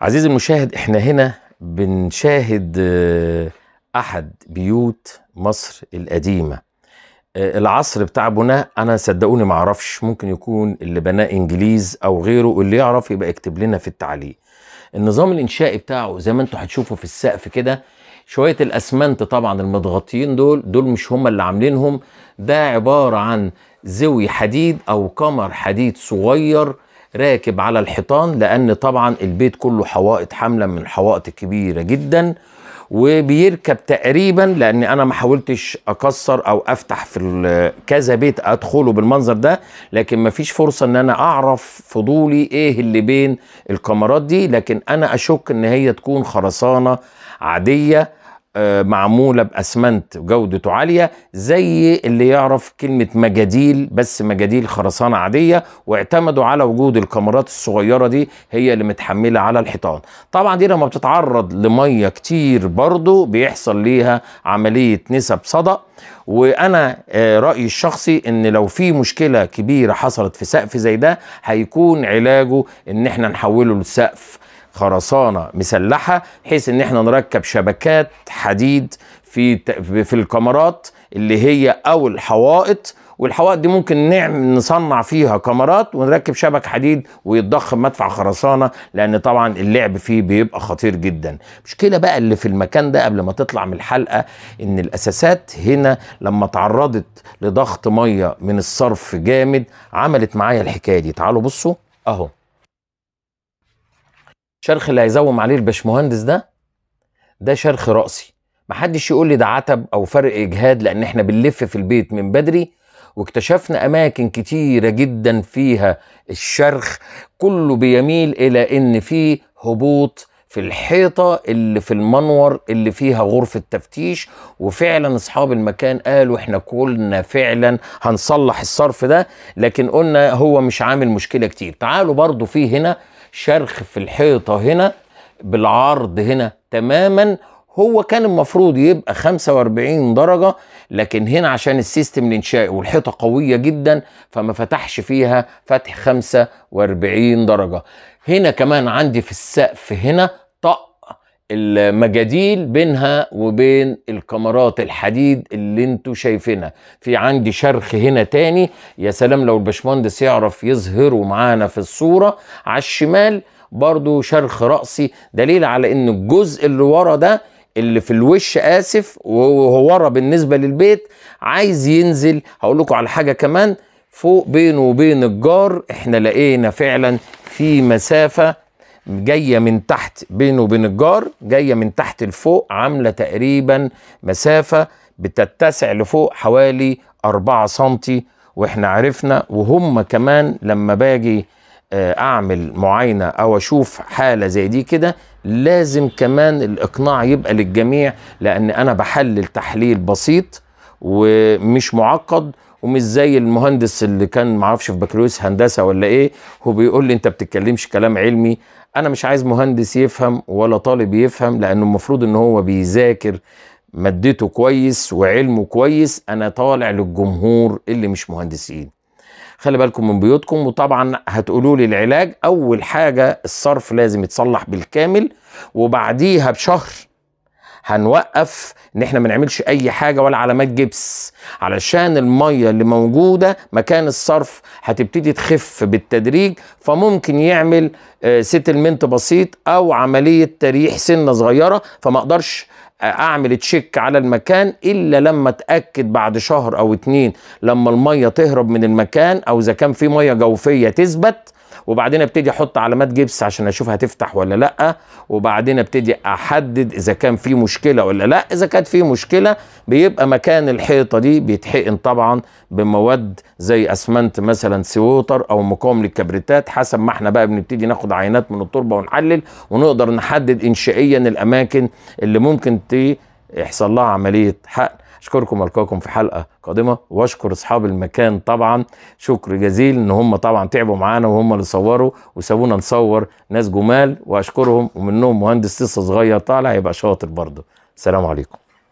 عزيزي المشاهد احنا هنا بنشاهد آه، احد بيوت مصر القديمه آه، العصر بتاع بناء انا صدقوني ما اعرفش ممكن يكون اللي بناه انجليز او غيره اللي يعرف يبقى يكتب لنا في التعليق النظام الانشائي بتاعه زي ما انتم هتشوفوا في السقف كده شويه الاسمنت طبعا المضغطين دول دول مش هم اللي عاملينهم ده عباره عن زوي حديد او قمر حديد صغير راكب على الحيطان لان طبعا البيت كله حوائط حامله من الحوائط الكبيره جدا وبيركب تقريبا لان انا ما حاولتش اكسر او افتح في كذا بيت ادخله بالمنظر ده لكن ما فيش فرصه ان انا اعرف فضولي ايه اللي بين الكاميرات دي لكن انا اشك ان هي تكون خرسانه عاديه معموله باسمنت جودته عاليه زي اللي يعرف كلمه مجاديل بس مجاديل خرسانه عاديه واعتمدوا على وجود الكاميرات الصغيره دي هي اللي متحمله على الحيطان طبعا دي لما بتتعرض لميه كتير برضو بيحصل ليها عمليه نسب صدأ وانا آه، رايي الشخصي ان لو في مشكله كبيره حصلت في سقف زي ده هيكون علاجه ان احنا نحوله لسقف خرسانه مسلحه بحيث ان احنا نركب شبكات حديد في في الكاميرات اللي هي او الحوائط والحوائط دي ممكن نعمل نصنع فيها كاميرات ونركب شبك حديد ويتضخم مدفع خرسانه لان طبعا اللعب فيه بيبقى خطير جدا مشكله بقى اللي في المكان ده قبل ما تطلع من الحلقه ان الاساسات هنا لما تعرضت لضغط ميه من الصرف جامد عملت معايا الحكايه دي تعالوا بصوا اهو الشرخ اللي هيزوم عليه البشمهندس ده ده شرخ راسي محدش يقول لي ده عتب او فرق اجهاد لان احنا بنلف في البيت من بدري واكتشفنا اماكن كتيره جدا فيها الشرخ كله بيميل الى ان في هبوط في الحيطه اللي في المنور اللي فيها غرفه تفتيش وفعلا اصحاب المكان قالوا احنا كلنا فعلا هنصلح الصرف ده لكن قلنا هو مش عامل مشكله كتير تعالوا برضو في هنا شرخ في الحيطه هنا بالعرض هنا تماما هو كان المفروض يبقى 45 درجة لكن هنا عشان السيستم الانشائي والحيطة قوية جدا فما فتحش فيها فتح 45 درجة هنا كمان عندي في السقف هنا المجاديل بينها وبين الكاميرات الحديد اللي انتوا شايفينها في عندي شرخ هنا تاني يا سلام لو الباشمهندس يعرف يظهره معانا في الصوره على الشمال برضو شرخ رأسي دليل على ان الجزء اللي ورا ده اللي في الوش اسف وهو ورا بالنسبه للبيت عايز ينزل هقول لكم على حاجه كمان فوق بينه وبين الجار احنا لقينا فعلا في مسافه جايه من تحت بينه وبين الجار جايه من تحت لفوق عامله تقريبا مسافه بتتسع لفوق حوالي 4 سم واحنا عرفنا وهم كمان لما باجي آه، اعمل معاينه او اشوف حاله زي دي كده لازم كمان الاقناع يبقى للجميع لان انا بحلل تحليل بسيط ومش معقد ومش زي المهندس اللي كان معرفش في بكالوريوس هندسه ولا ايه هو بيقول لي انت بتتكلمش كلام علمي انا مش عايز مهندس يفهم ولا طالب يفهم لانه المفروض ان هو بيذاكر مادته كويس وعلمه كويس انا طالع للجمهور اللي مش مهندسين خلي بالكم من بيوتكم وطبعا هتقولوا لي العلاج اول حاجه الصرف لازم يتصلح بالكامل وبعديها بشهر هنوقف ان احنا ما نعملش اي حاجه ولا علامات جبس علشان الميه اللي موجوده مكان الصرف هتبتدي تخف بالتدريج فممكن يعمل سيتلمنت آه، بسيط او عمليه تريح سنه صغيره فما اقدرش اعمل تشيك على المكان الا لما اتاكد بعد شهر او اتنين لما الميه تهرب من المكان او اذا كان في ميه جوفيه تثبت وبعدين ابتدي احط علامات جبس عشان اشوف هتفتح ولا لا وبعدين ابتدي احدد اذا كان في مشكله ولا لا اذا كانت في مشكله بيبقى مكان الحيطه دي بيتحقن طبعا بمواد زي اسمنت مثلا سيوتر او مقاوم للكبريتات حسب ما احنا بقى بنبتدي ناخد عينات من التربه ونحلل ونقدر نحدد انشائيا الاماكن اللي ممكن تي يحصل لها عمليه حقن اشكركم القاكم في حلقه قادمه واشكر اصحاب المكان طبعا شكر جزيل ان هم طبعا تعبوا معانا وهم اللي صوروا وسابونا نصور ناس جمال واشكرهم ومنهم مهندس لسه صغير طالع يبقى شاطر برضه سلام عليكم